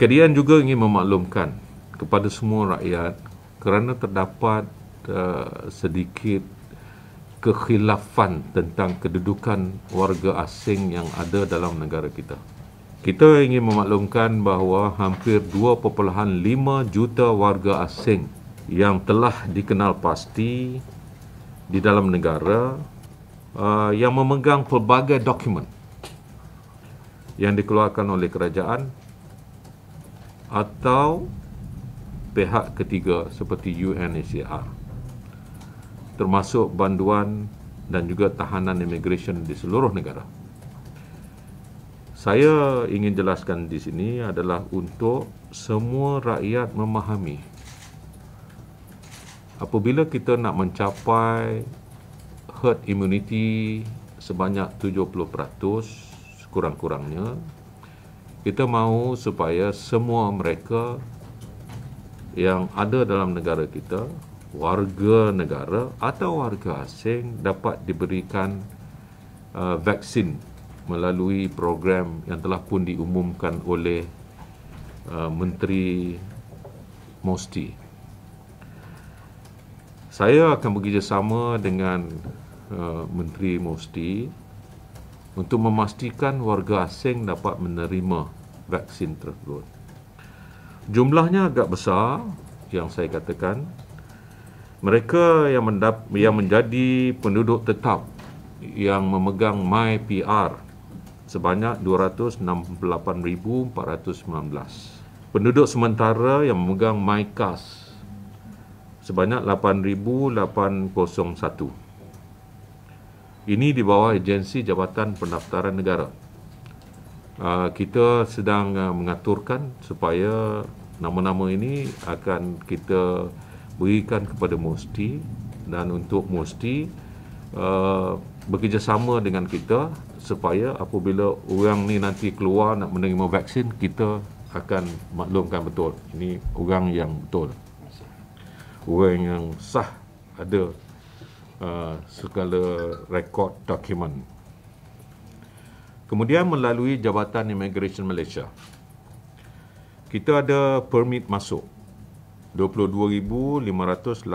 Kadian juga ingin memaklumkan kepada semua rakyat kerana terdapat uh, sedikit kekhilafan tentang kedudukan warga asing yang ada dalam negara kita. Kita ingin memaklumkan bahawa hampir 2.5 juta warga asing yang telah dikenal pasti di dalam negara uh, yang memegang pelbagai dokumen yang dikeluarkan oleh kerajaan atau pihak ketiga seperti UNHCR termasuk banduan dan juga tahanan immigration di seluruh negara. Saya ingin jelaskan di sini adalah untuk semua rakyat memahami apabila kita nak mencapai herd immunity sebanyak 70% kurang-kurangnya kita mahu supaya semua mereka yang ada dalam negara kita warga negara atau warga asing dapat diberikan uh, vaksin melalui program yang telah pun diumumkan oleh uh, Menteri Mosti. Saya akan bekerjasama dengan uh, Menteri Mosti untuk memastikan warga asing dapat menerima vaksin tersebut. Jumlahnya agak besar yang saya katakan. Mereka yang mendap yang menjadi penduduk tetap yang memegang MyPR sebanyak 268,419. Penduduk sementara yang memegang MyCAS sebanyak 8,801. Ini di bawah agensi Jabatan Pendaftaran Negara. Uh, kita sedang uh, mengaturkan supaya nama-nama ini akan kita berikan kepada Musti dan untuk Musti uh, ah, bekerjasama dengan kita supaya apabila orang ni nanti keluar nak menerima vaksin kita akan maklumkan betul ini orang yang betul orang yang sah ada uh, segala rekod dokumen. Kemudian melalui Jabatan Immigration Malaysia. Kita ada permit masuk 22,581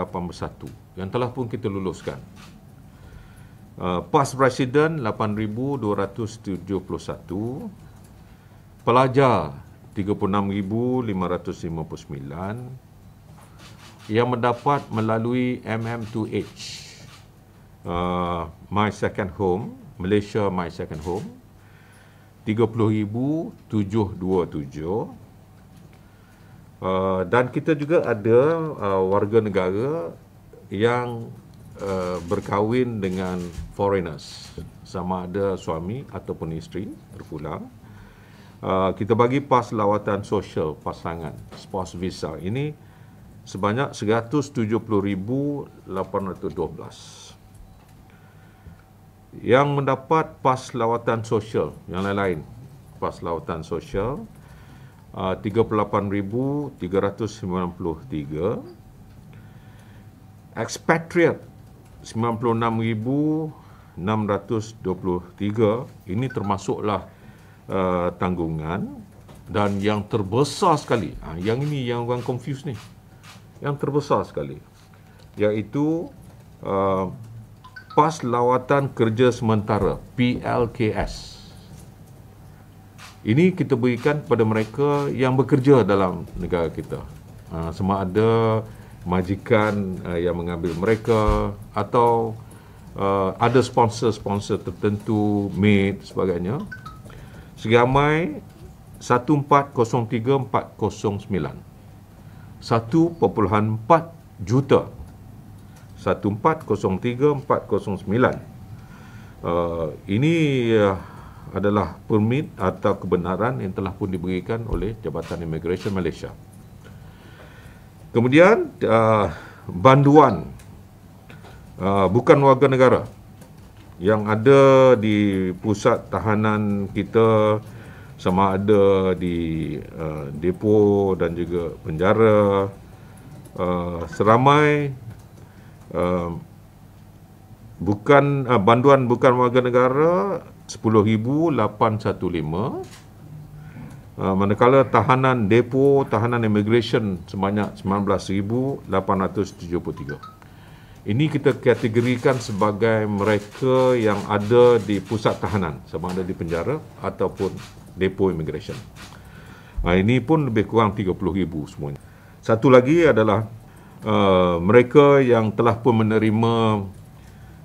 yang telah pun kita luluskan. Uh, PAS Presiden 8,271 Pelajar 36,559 Yang mendapat melalui MM2H uh, My Second Home, Malaysia My Second Home, 30,727. Uh, dan kita juga ada uh, warga negara yang uh, berkahwin dengan foreigners, sama ada suami ataupun isteri terpulang. Uh, kita bagi pas lawatan sosial pasangan, spouse visa ini sebanyak 170,812 yang mendapat pas lawatan sosial yang lain-lain pas lawatan sosial uh, 38,393 expatriate 96,623 ini termasuklah uh, tanggungan dan yang terbesar sekali uh, yang ini yang orang confuse ni yang terbesar sekali iaitu uh, pas lawatan kerja sementara PLKS. Ini kita berikan kepada mereka yang bekerja dalam negara kita. Ha, sama ada majikan uh, yang mengambil mereka atau uh, ada sponsor-sponsor tertentu, maid sebagainya. Segamai 140309. 1.4 juta 1403409. Uh, ini uh, adalah permit atau kebenaran yang telah pun diberikan oleh Jabatan Immigration Malaysia. Kemudian uh, banduan uh, bukan warga negara yang ada di pusat tahanan kita sama ada di uh, depo dan juga penjara uh, seramai Um, bukan uh, banduan bukan warga negara 10815 uh, ah, manakala tahanan depo tahanan immigration sebanyak 19873 ini kita kategorikan sebagai mereka yang ada di pusat tahanan sama ada di penjara ataupun depo immigration ah, ini pun lebih kurang 30000 semuanya satu lagi adalah uh, mereka yang telah pun menerima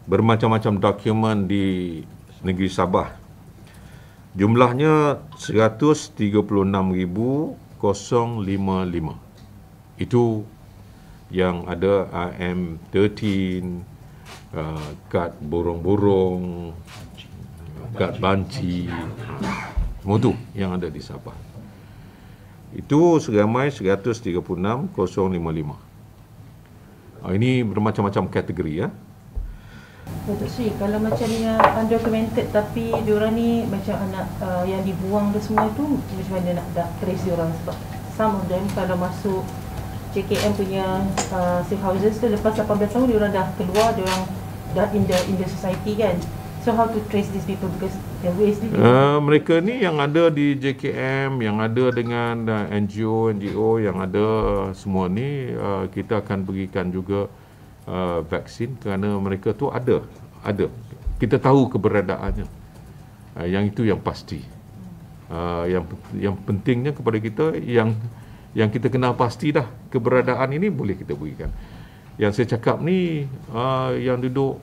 bermacam-macam dokumen di negeri Sabah. Jumlahnya 136,055. Itu yang ada IM13, uh, eh, kad borong-borong, kad banci, semua yang ada di Sabah. Itu seramai 136,055. Ah, ini bermacam-macam kategori ya. Datuk Sri, kalau macam yang ah, undocumented tapi diorang ni macam anak uh, yang dibuang dan semua tu macam mana nak dah trace diorang sebab some of them kalau masuk JKM punya uh, safe houses tu lepas 18 tahun diorang dah keluar diorang dah in the, in the society kan So how to trace these people because the ways? Uh, mereka ni yang ada di JKM, yang ada dengan uh, NGO, NGO yang ada uh, semua ni uh, kita akan berikan juga uh, vaksin kerana mereka tu ada, ada. Kita tahu keberadaannya. Uh, yang itu yang pasti. Uh, yang yang pentingnya kepada kita yang yang kita kenal pasti dah keberadaan ini boleh kita berikan. Yang saya cakap ni uh, yang duduk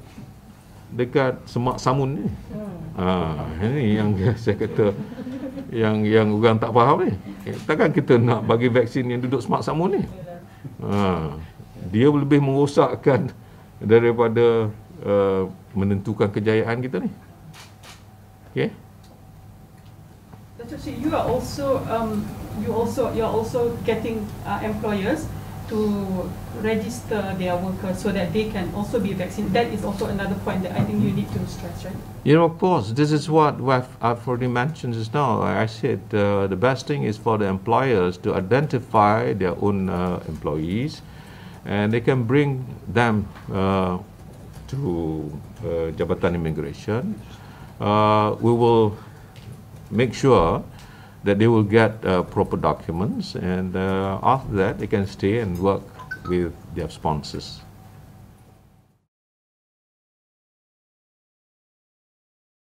dekat semak samun ni. Ha, ini yang saya kata yang yang orang tak faham ni. Eh, takkan kita nak bagi vaksin yang duduk semak samun ni? Ha, dia lebih merosakkan daripada uh, menentukan kejayaan kita ni. Okey. Dr. Sri, you are also um, you also you are also getting uh, employers to register their workers so that they can also be vaccinated. That is also another point that I think you need to stress, right? Yeah, of course, this is what I've already mentioned just now. I said uh, the best thing is for the employers to identify their own uh, employees and they can bring them uh, to uh, Jabatan Immigration. Uh, we will make sure that they will get uh, proper documents and uh, after that they can stay and work with their sponsors.